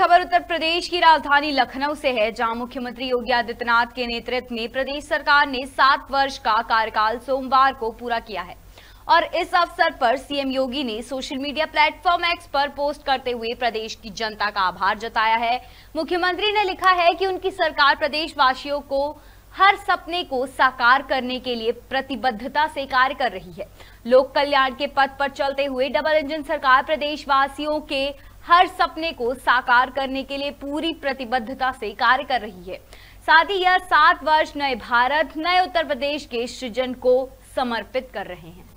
खबर उत्तर प्रदेश की राजधानी लखनऊ से है जहां मुख्यमंत्री योगी आदित्यनाथ के नेतृत्व में प्रदेश सरकार ने सात वर्ष का कार्यकाल सोमवार को पूरा किया है और इस अवसर पर सीएम योगी ने सोशल मीडिया प्लेटफॉर्म एक्स पर पोस्ट करते हुए प्रदेश की जनता का आभार जताया है मुख्यमंत्री ने लिखा है कि उनकी सरकार प्रदेशवासियों को हर सपने को साकार करने के लिए प्रतिबद्धता से कार्य कर रही है लोक कल्याण के पथ पर चलते हुए डबल इंजन सरकार प्रदेशवासियों के हर सपने को साकार करने के लिए पूरी प्रतिबद्धता से कार्य कर रही है साथ ही यह सात वर्ष नए भारत नए उत्तर प्रदेश के सृजन को समर्पित कर रहे हैं